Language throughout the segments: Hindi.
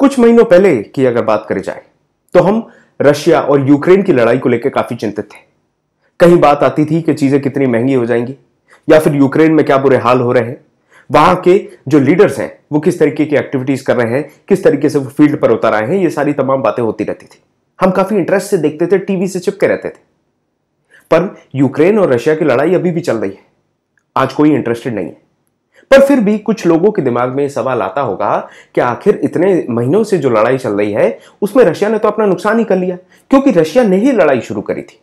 कुछ महीनों पहले की अगर बात करी जाए तो हम रशिया और यूक्रेन की लड़ाई को लेकर काफी चिंतित थे कहीं बात आती थी कि चीजें कितनी महंगी हो जाएंगी या फिर यूक्रेन में क्या बुरे हाल हो रहे हैं वहां के जो लीडर्स हैं वो किस तरीके की एक्टिविटीज कर रहे हैं किस तरीके से वो फील्ड पर उतर आए हैं ये सारी तमाम बातें होती रहती थी हम काफी इंटरेस्ट से देखते थे टीवी से चिपके रहते थे पर यूक्रेन और रशिया की लड़ाई अभी भी चल रही है आज कोई इंटरेस्टेड नहीं है पर फिर भी कुछ लोगों के दिमाग में सवाल आता होगा कि आखिर इतने महीनों से जो लड़ाई चल रही है उसमें रशिया ने तो अपना नुकसान ही कर लिया क्योंकि रशिया ने ही लड़ाई शुरू करी थी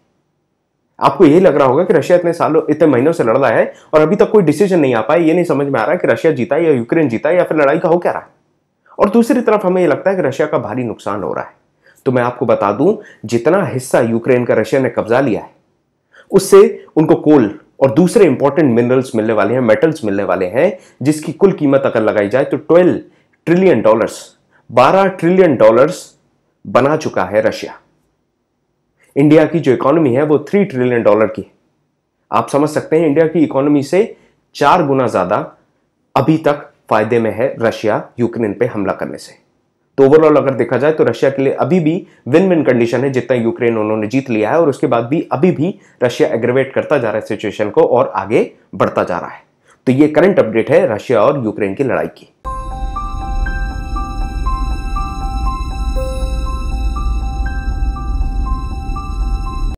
आपको यही लग रहा होगा कि रशिया इतने सालों इतने महीनों से लड़ रहा है और अभी तक कोई डिसीजन नहीं आ पाया ये नहीं समझ में आ रहा कि रशिया जीता या यूक्रेन जीता या फिर लड़ाई का हो क्या रहा है और दूसरी तरफ हमें यह लगता है कि रशिया का भारी नुकसान हो रहा है तो मैं आपको बता दूं जितना हिस्सा यूक्रेन का रशिया ने कब्जा लिया है उससे उनको कोल और दूसरे इंपॉर्टेंट मिनरल्स मिलने वाले हैं मेटल्स मिलने वाले हैं जिसकी कुल कीमत अगर लगाई जाए तो 12 ट्रिलियन डॉलर्स 12 ट्रिलियन डॉलर्स बना चुका है रशिया इंडिया की जो इकोनॉमी है वो थ्री ट्रिलियन डॉलर की आप समझ सकते हैं इंडिया की इकोनॉमी से चार गुना ज्यादा अभी तक फायदे में है रशिया यूक्रेन पे हमला करने से तो ओवरऑल अगर देखा जाए तो रशिया के लिए अभी भी विन विन कंडीशन है जितना यूक्रेन उन्होंने जीत लिया है और उसके बाद भी अभी भी रशिया एग्रेवेट करता जा रहा है सिचुएशन को और आगे बढ़ता जा रहा है तो ये करंट अपडेट है रशिया और यूक्रेन की लड़ाई की